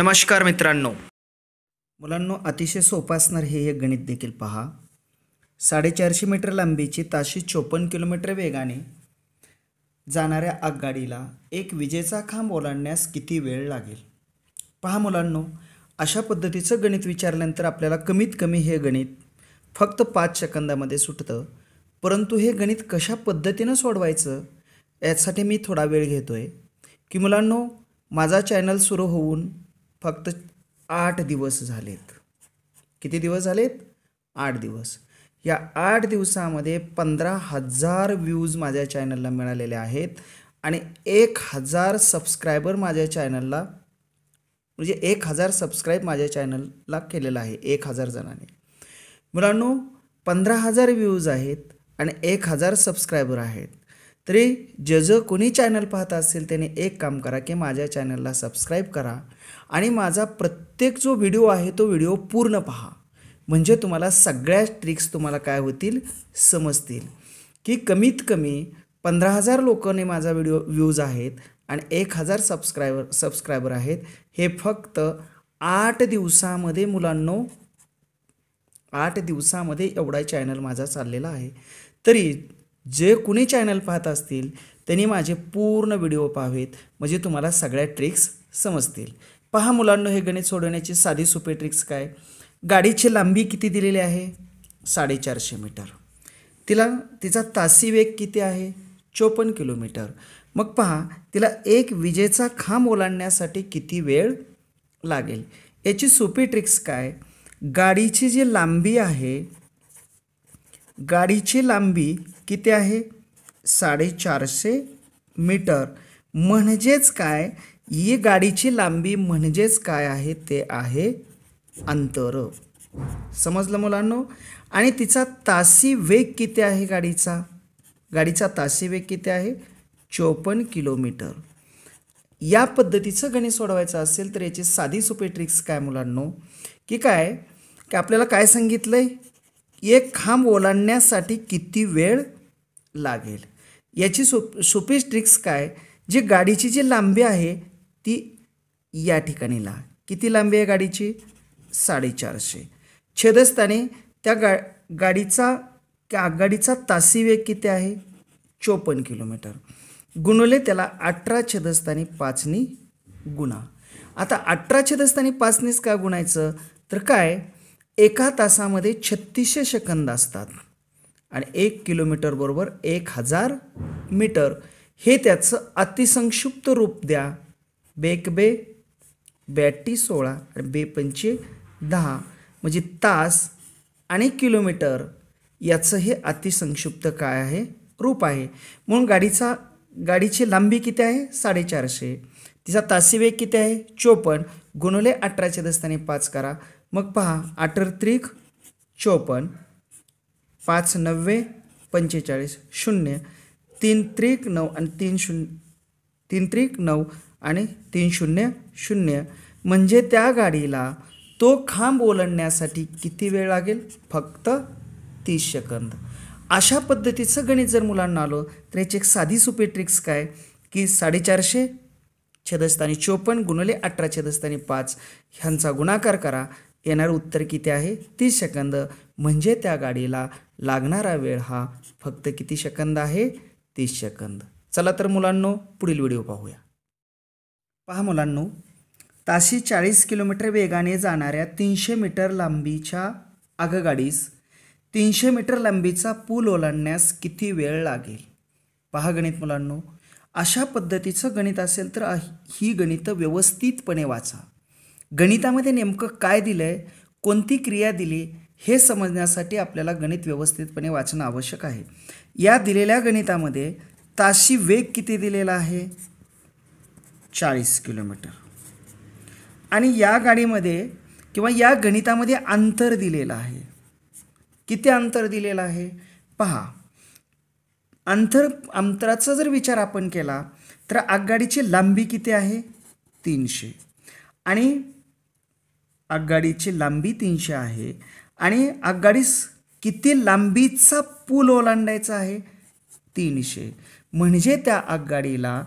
नमस्कार मित्रांनो मुलांनो अतिशय सोपं असणार हे एक गणित देखील पहा साडेचारशे मीटर लांबीची ताशी चोपन्न किलोमीटर वेगाने जाणाऱ्या आगगाडीला एक विजेचा खांब ओलांडण्यास किती वेळ लागेल पहा मुलांनो अशा पद्धतीचं गणित विचारल्यानंतर आपल्याला कमीत कमी हे गणित फक्त पाच सेकंदामध्ये सुटतं परंतु हे गणित कशा पद्धतीनं सोडवायचं यासाठी मी थोडा वेळ घेतो आहे की मुलांनो माझा चॅनल सुरू होऊन फक्त आठ दिवस झालेत किती दिवस झालेत आठ दिवस या आठ दिवसामध्ये पंधरा हजार व्ह्यूज माझ्या चॅनलला मिळालेले आहेत आणि एक हजार सबस्क्रायबर माझ्या चॅनलला म्हणजे एक हजार सबस्क्राईब माझ्या चॅनलला केलेला आहे एक हजार जणांनी मुलांनो पंधरा हजार व्ह्यूज आहेत आणि एक हजार सबस्क्रायबर आहेत तरी जे जो कोणी चॅनल पाहत असेल त्याने एक काम करा की माझ्या चॅनलला सबस्क्राईब करा आणि माझा प्रत्येक जो व्हिडिओ आहे तो व्हिडिओ पूर्ण पहा म्हणजे तुम्हाला सगळ्या ट्रिक्स तुम्हाला काय होतील समजतील की कमीत कमी पंधरा हजार लोकांनी माझा व्हिडिओ व्ह्यूज आहेत आणि एक हजार सबस्क्रायबर सबस्क्रायबर आहेत हे फक्त आठ दिवसामध्ये मुलांनो आठ दिवसामध्ये एवढा चॅनल माझा चाललेला आहे तरी जे कुणी चॅनल पाहत असतील त्यांनी माझे पूर्ण व्हिडिओ पाहावेत म्हणजे तुम्हाला सगळ्या ट्रिक्स समजतील पहा मुलांनो हे गणित सोडवण्याची साधी सोपी ट्रिक्स काय गाडीची लांबी किती दिलेली आहे साडेचारशे मीटर तिला तिचा तासी वेग किती आहे चोपन्न किलोमीटर मग पहा तिला एक विजेचा खांब ओलांडण्यासाठी किती वेळ लागेल याची सोपी ट्रिक्स काय गाडीची जी लांबी आहे गाडीची लांबी किती आहे साडेचारशे मीटर म्हणजेच काय ही गाडीची लांबी म्हणजेच काय आहे ते आहे अंतर समजलं मुलांनो आणि तिचा तासी वेग किती आहे गाडीचा गाडीचा तासी वेग किती आहे चोपन्न किलोमीटर या पद्धतीचं गणित सोडवायचं असेल तर याची साधी सोपी ट्रिक्स काय मुलांनो की काय की आपल्याला काय सांगितलं आहे एक खांब ओलांडण्यासाठी किती वेळ लागेल याची सो सोपी ट्रिक्स काय जी गाडीची जी लांबी आहे ती या ठिकाणी ला किती लांबी आहे गाडीची साडेचारशे छेदस्थाने त्या गा गाडीचा गाडीचा तासी वेग किती आहे चोपन्न किलोमीटर गुणवले त्याला अठरा छेदस्थानी पाचनी गुणा आता अठरा छेदस्थानी पाचनीच का गुणायचं तर काय एका तासामध्ये छत्तीसशे सेकंद असतात आणि एक किलोमीटर बरोबर एक हजार मीटर हे त्याचं अतिसंक्षिप्त रूप द्या बेक बे बॅटी सोळा आणि बेपंचे दहा म्हणजे तास आणि किलोमीटर याचं हे अतिसंक्षिप्त काय आहे रूप आहे म्हणून गाडीचा गाडीची लांबी किती आहे साडेचारशे तिचा तासी वेग किती आहे चोपन्न गुणले अठराच्या दस्ताने पाच करा मग पहा अठर त्रिक चोपन्न पाच नव्वे पंचेचाळीस शून्य तीन त्रिक नऊ आणि तीन शून्य तीन त्रिक नऊ आणि तीन शून्य शून्य म्हणजे त्या गाडीला तो खांब ओलांडण्यासाठी किती वेळ लागेल फक्त तीस सेकंद अशा पद्धतीचं गणित जर मुलांना आलो तर याची एक साधी सोपी ट्रिक्स काय की साडेचारशे छेदस्थानी चोपन्न गुणले अठरा छेदस्थानी पाच ह्यांचा गुणाकार करा येणारं उत्तर किती आहे तीस सेकंद म्हणजे त्या गाडीला लागणारा वेळ हा फक्त किती सेकंद आहे तीस सेकंद चला तर मुलांनो पुढील व्हिडिओ पाहूया पहा मुलांनो ताशी चाळीस किलोमीटर वेगाने जाणाऱ्या तीनशे मीटर लांबीच्या आगगाडीस तीनशे मीटर लांबीचा पूल ओलांडण्यास किती वेळ लागेल पहा गणित मुलांनो अशा पद्धतीचं गणित असेल तर ही गणितं व्यवस्थितपणे वाचा गणितामध्ये नेमकं काय दिलं आहे कोणती क्रिया दिली हे समजण्यासाठी आपल्याला गणित व्यवस्थितपणे वाचणं आवश्यक आहे या दिलेल्या गणितामध्ये ताशी वेग किती दिलेला आहे चाळीस किलोमीटर आणि या गाडीमध्ये किंवा या गणितामध्ये अंतर दिलेलं आहे किती अंतर दिलेलं आहे पहा अंतर अंतराचा जर विचार आपण केला तर आगगाडीची लांबी किती आहे तीनशे आणि आगगाडीची लांबी तीनशे आहे आणि आगगाडीस किती लांबीचा पूल ओलांडायचा आहे तीनशे म्हणजे त्या आगगाडीला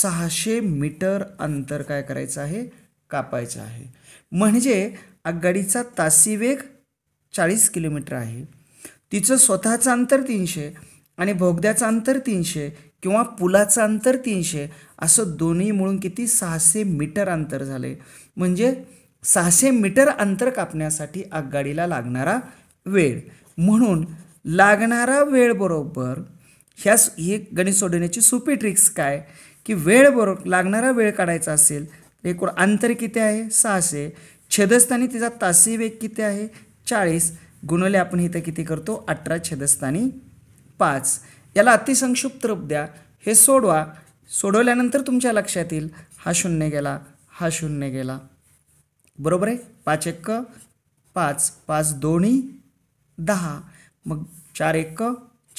सहाशे मीटर अंतर काय करायचं आहे कापायचं आहे म्हणजे आगगाडीचा तासी वेग चाळीस किलोमीटर आहे तिचं स्वतःचं अंतर तीनशे आणि भोगद्याचं अंतर तीनशे किंवा पुलाचं अंतर तीनशे असं दोन्ही मिळून किती सहाशे मीटर अंतर झाले म्हणजे सहाशे मीटर अंतर कापण्यासाठी आगगाडीला लागणारा वेळ म्हणून लागणारा बरोबर ह्या ही गणित सोडवण्याची सोपी ट्रिक्स काय की वेळ बरोबर लागणारा वेळ काढायचा असेल एकूण अंतर किती आहे सहाशे छेदस्थानी तिचा तासी वेग किती आहे चाळीस गुणवले आपण इथं किती करतो अठरा छेदस्थानी पाच याला अतिसंक्षिप्त रूप द्या हे सोडवा सोडवल्यानंतर तुमच्या लक्षात येईल हा शून्य गेला हा शून्य गेला बरोबर आहे पाच एक पाच पाच दोन्ही दहा मग चार एक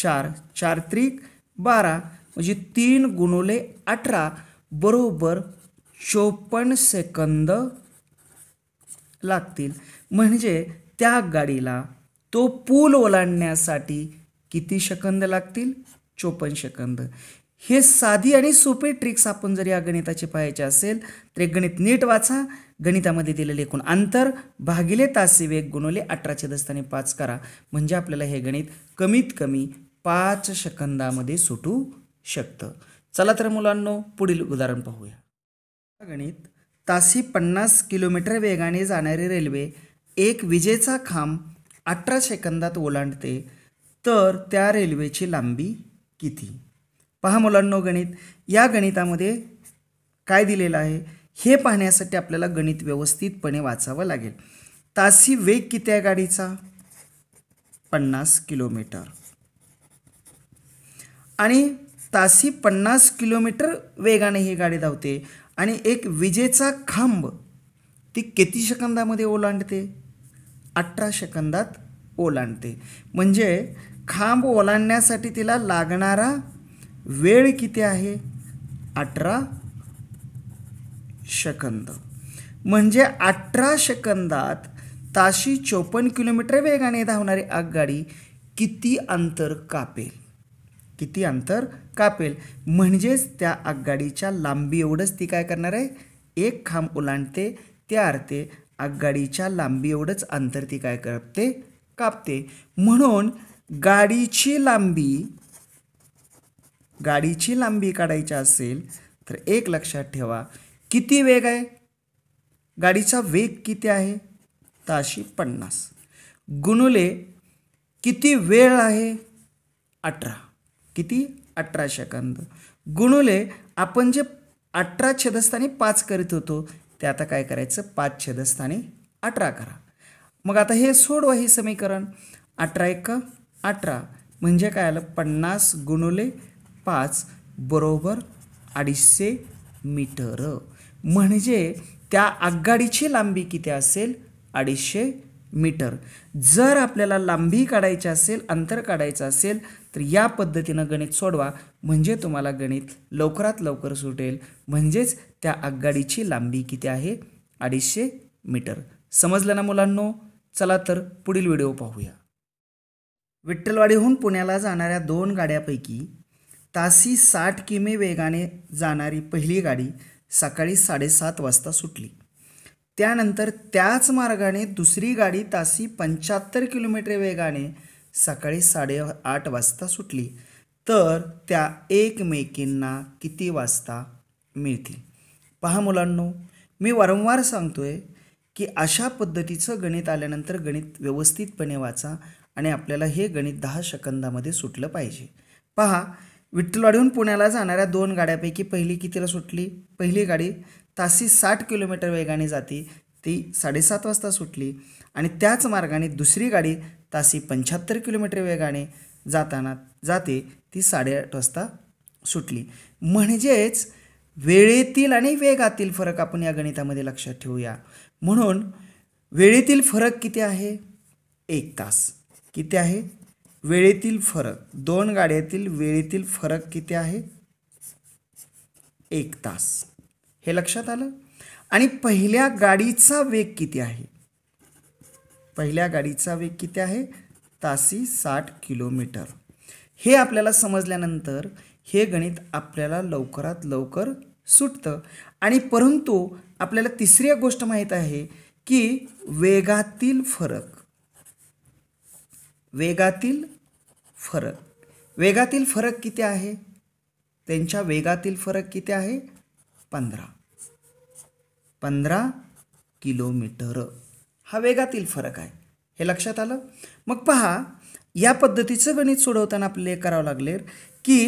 चार चार त्रिक बारा म्हणजे तीन गुणोले अठरा बरोबर चोपन्न सेकंद लागतील म्हणजे त्या गाडीला तो पूल ओलांडण्यासाठी किती शकंद लागतील चोपन्न शकंद हे साधी आणि सोपे ट्रिक्स आपण जर या गणिताचे पाहायचे असेल तर एक गणित नीट वाचा गणितामध्ये दिलेले एकूण अंतर भागिले तास वेग गुणवले अठराचे दस्ताने पाच करा म्हणजे आपल्याला हे गणित कमीत कमी पाच सेकंदामध्ये सुटू शकतं चला तर मुलांनो पुढील उदाहरण पाहूया गणित तासी पन्नास किलोमीटर वेगाने जाणारी रेल्वे एक विजेचा खांब अठरा सेकंदात ओलांडते तर त्या रेल्वेची लांबी किती पहा मुलांनो गणित या गणितामध्ये काय दिलेलं आहे हे पाहण्यासाठी आपल्याला गणित व्यवस्थितपणे वाचावं लागेल तासी वेग किती आहे गाडीचा पन्नास किलोमीटर आणि तासी पन्नास किलोमीटर वेगाने ही गाडी धावते आणि एक विजेचा खांब ती किती सेकंदामध्ये ओलांडते अठरा सेकंदात ओलांडते म्हणजे खांब ओलांडण्यासाठी तिला लागणारा वेळ किती आहे अठरा सेकंद म्हणजे अठरा सेकंदात ताशी चोपन्न किलोमीटर वेगाने धावणारी आगगाडी किती अंतर कापेल किती अंतर कापेल म्हणजेच त्या आगगाडीच्या लांबी एवढंच ती काय करणार आहे एक खांब ओलांडते त्या अर्थे आगगाडीच्या लांबी एवढंच अंतर ती काय करते कापते म्हणून गाडीची लांबी गाडीची लांबी काढायची असेल तर एक लक्षात ठेवा किती वेग आहे गाडीचा वेग किती आहे ताशी पन्नास गुणुले किती वेळ आहे अठरा किती अठरा सेकंद गुणुले आपण जे अठरा छेदस्थानी पाच करीत होतो ते आता काय करायचं पाच छेदस्थानी अठरा करा मग आता हे सोडवा हे समीकरण अठरा एक अठरा म्हणजे काय आलं पन्नास गुणुले पाच बरोबर अडीचशे मीटर म्हणजे त्या आगगाडीची लांबी किती असेल अडीचशे मीटर जर आपल्याला लांबी काढायची असेल अंतर काढायचं असेल तर या पद्धतीनं गणित सोडवा म्हणजे तुम्हाला गणित लवकरात लवकर सुटेल म्हणजेच त्या आगगाडीची लांबी किती आहे अडीचशे मीटर समजलं ना मुलांनो चला तर पुढील व्हिडिओ पाहूया विठ्ठलवाडीहून पुण्याला जाणाऱ्या दोन गाड्यापैकी तासी साठ किमी वेगाने जाणारी पहिली गाडी सकाळी साडेसात वाजता सुटली त्यानंतर त्याच मार्गाने दुसरी गाडी तासी पंच्याहत्तर किलोमीटर वेगाने सकाळी साडे आठ वाजता सुटली तर त्या एकमेकींना किती वाजता मिळतील पहा मुलांनो मी वारंवार सांगतो आहे की अशा पद्धतीचं गणित आल्यानंतर गणित व्यवस्थितपणे वाचा आणि आपल्याला हे गणित दहा सेकंदामध्ये सुटलं पाहिजे पहा विठ्ठलवाडीहून पुण्याला जाणाऱ्या दोन गाड्यापैकी पहिली कितीला सुटली पहिली गाडी तासी साठ किलोमीटर वेगाने जाते ती साडेसात वाजता सुटली आणि त्याच मार्गाने दुसरी गाडी तासी पंच्याहत्तर किलोमीटर वेगाने जाताना जाते ती साडेआठ वाजता सुटली म्हणजेच वेळेतील आणि वेगातील फरक आपण या गणितामध्ये लक्षात ठेवूया म्हणून वेळेतील फरक किती आहे एक तास किती आहे वेळेतील फरक दोन गाड्यातील वेळेतील फरक किती आहे एक तास हे लक्षात आलं आणि पहिल्या गाडीचा वेग किती आहे पहिल्या गाडीचा वेग किती आहे तासी साठ किलोमीटर हे आपल्याला समजल्यानंतर हे गणित आपल्याला लवकरात लवकर सुटतं आणि परंतु आपल्याला तिसरी गोष्ट माहीत आहे की वेगातील फरक वेगातील फरक वेगातील फरक किती आहे त्यांच्या वेगातील फरक किती आहे पंधरा पंधरा किलोमीटर हा वेगातील फरक आहे हे लक्षात आलं मग पहा या पद्धतीचं गणित सोडवताना आपले हे करावं लागले की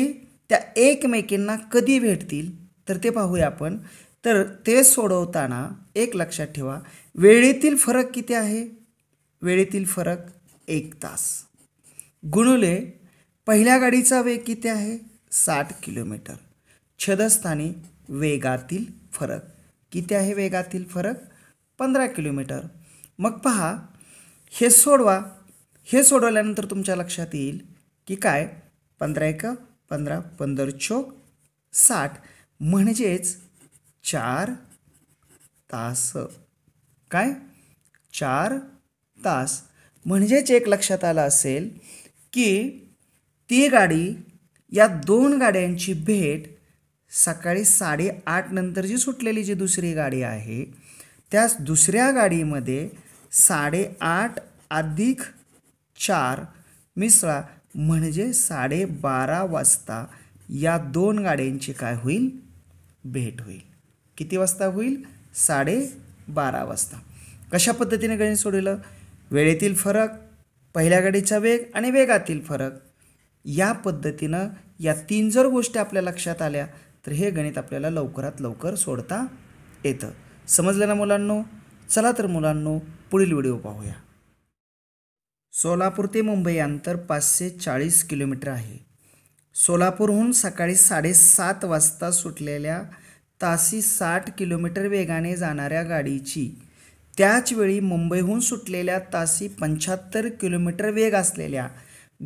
त्या एकमेकींना कधी भेटतील तर ते पाहूया आपण तर ते सोडवताना एक लक्षात ठेवा वेळेतील फरक किती आहे वेळेतील फरक एक तास गुणुले पहिल्या गाडीचा वेग किती आहे साठ किलोमीटर छदस्थानी वेगातील फरक किती आहे वेगातील फरक पंधरा किलोमीटर मग पहा हे सोडवा हे सोडवल्यानंतर तुमच्या लक्षात येईल की काय पंधरा एक पंधरा पंधर चोक साठ म्हणजेच चार तास काय चार तास म्हणजेच एक लक्षात आलं असेल की ती गाडी या दोन गाड्यांची भेट सकाळी साडेआठ नंतर जी सुटलेली जी दुसरी गाडी आहे त्या दुसऱ्या गाडीमध्ये साडेआठ अधिक चार मिसळा म्हणजे साडेबारा वाजता या दोन गाड्यांची काय होईल भेट होईल किती वाजता होईल साडेबारा वाजता कशा पद्धतीने गणित सोडवलं वेळेतील फरक पहिल्या गाडीचा वेग आणि वेगातील फरक या पद्धतीनं या तीन जर गोष्टी आपल्या लक्षात आल्या तर हे गणित आपल्याला लवकरात लवकर सोडता येतं समजलं ना मुलांनो चला तर मुलांनो पुढील व्हिडिओ पाहूया सोलापूर ते मुंबई अंतर पाचशे चाळीस किलोमीटर आहे सोलापूरहून सकाळी साडेसात वाजता सुटलेल्या तासी साठ किलोमीटर वेगाने जाणाऱ्या गाडीची त्याचवेळी मुंबईहून सुटलेल्या तासी पंच्याहत्तर किलोमीटर वेग असलेल्या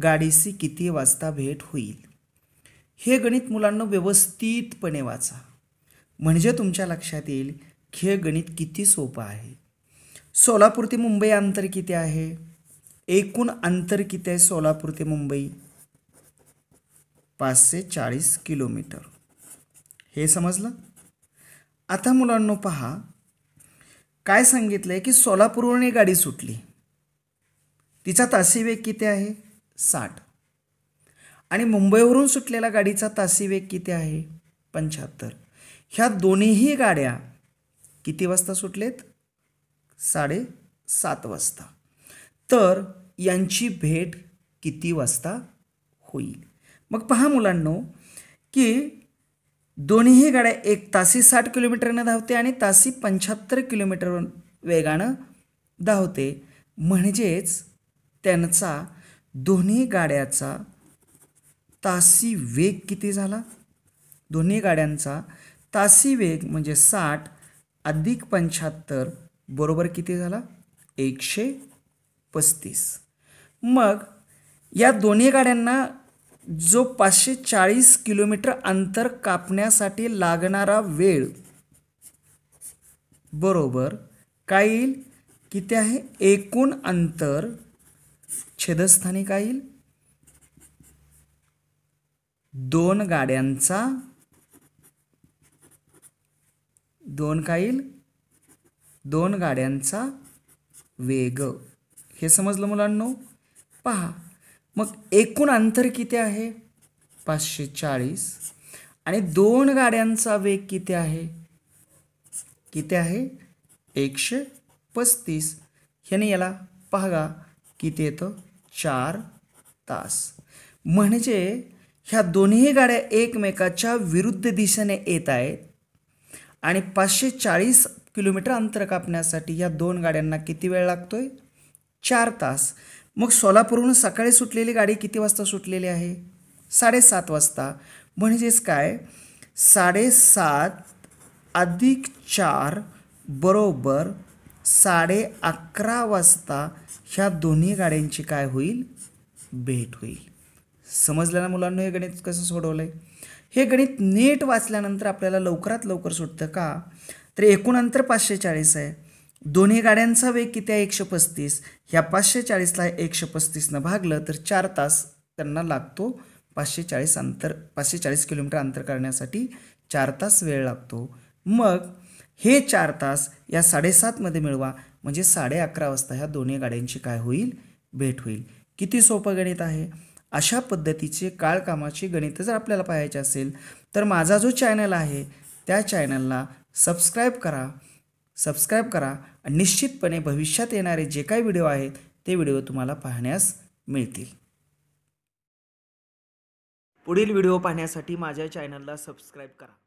गाडीशी किती वाजता भेट होईल हे गणित मुलांना व्यवस्थितपणे वाचा म्हणजे तुमच्या लक्षात येईल की हे गणित किती सोपं आहे सोलापूर ते मुंबई अंतर किती आहे एकूण अंतर किती आहे सोलापूर ते मुंबई पाचशे चाळीस किलोमीटर हे समजलं आता मुलांना पहा काय सांगितलं आहे की सोलापूरवरून एक गाडी सुटली तिचा तासी वेग किती आहे साठ आणि मुंबईवरून सुटलेला गाडीचा तासी वेग किती आहे पंच्याहत्तर ह्या दोन्हीही गाड्या किती वाजता सुटलेत सात वाजता तर यांची भेट किती वाजता होईल मग पहा मुलांनो की दोन्हीही गाड्या एक तासी साठ किलोमीटरनं धावते आणि तासी पंच्याहत्तर किलोमीटर वेगानं धावते म्हणजेच त्यांचा दोन्ही गाड्याचा तासी वेग किती झाला दोन्ही गाड्यांचा तासी वेग म्हणजे साठ अधिक पंच्याहत्तर बरोबर किती झाला एकशे पस्तीस मग या दोन्ही गाड्यांना जो पाचशे चाळीस किलोमीटर अंतर कापण्यासाठी लागणारा वेळ बरोबर काय येईल किती आहे एकूण अंतर छेदस्थानी का येईल दोन गाड्यांचा दोन का येईल दोन गाड्यांचा वेग हे समजलं मुलांनो पहा मग एकूण अंतर किती आहे पाचशे चाळीस आणि दोन गाड्यांचा वेग किती आहे किती आहे एकशे पस्तीस ह्याने याला पाहागा किती येतं चार तास म्हणजे ह्या दोन्ही गाड्या एकमेकाच्या विरुद्ध दिशेने येत आहेत आणि पाचशे चाळीस किलोमीटर अंतर कापण्यासाठी ह्या दोन गाड्यांना किती वेळ लागतोय चार तास मग सोलापूरहून सकाळी सुटलेली गाडी किती वाजता सुटलेली आहे साडेसात वाजता म्हणजेच काय साडेसात अधिक चार बरोबर साडे अकरा वाजता ह्या दोन्ही गाड्यांची काय होईल भेट होईल समजलं ना मुलांना हे गणित कसं सोडवलं आहे हे गणित नीट वाचल्यानंतर आपल्याला लवकरात लवकर सुटतं का तर एकूण अंतर पाचशे चाळीस आहे दोन्ही गाड्यांचा वेग किती आहे एकशे पस्तीस ह्या पाचशे चाळीसला एकशे पस्तीसनं भागलं तर चार तास त्यांना लागतो पाचशे चाळीस अंतर पाचशे चाळीस किलोमीटर अंतर करण्यासाठी चार तास वेळ लागतो मग हे चार तास या साडेसातमध्ये मिळवा म्हणजे साडे अकरा वाजता ह्या दोन्ही गाड्यांची काय होईल भेट होईल किती सोपं गणित आहे अशा पद्धतीचे काळकामाची गणितं जर आपल्याला पाहायचे असेल तर माझा जो चॅनल आहे त्या चॅनलला सबस्क्राईब करा सबस्क्राईब करा आणि निश्चितपणे भविष्यात येणारे जे काही व्हिडिओ आहेत ते व्हिडिओ तुम्हाला पाहण्यास मिळतील पुढील व्हिडिओ पाहण्यासाठी माझ्या चॅनलला सबस्क्राईब करा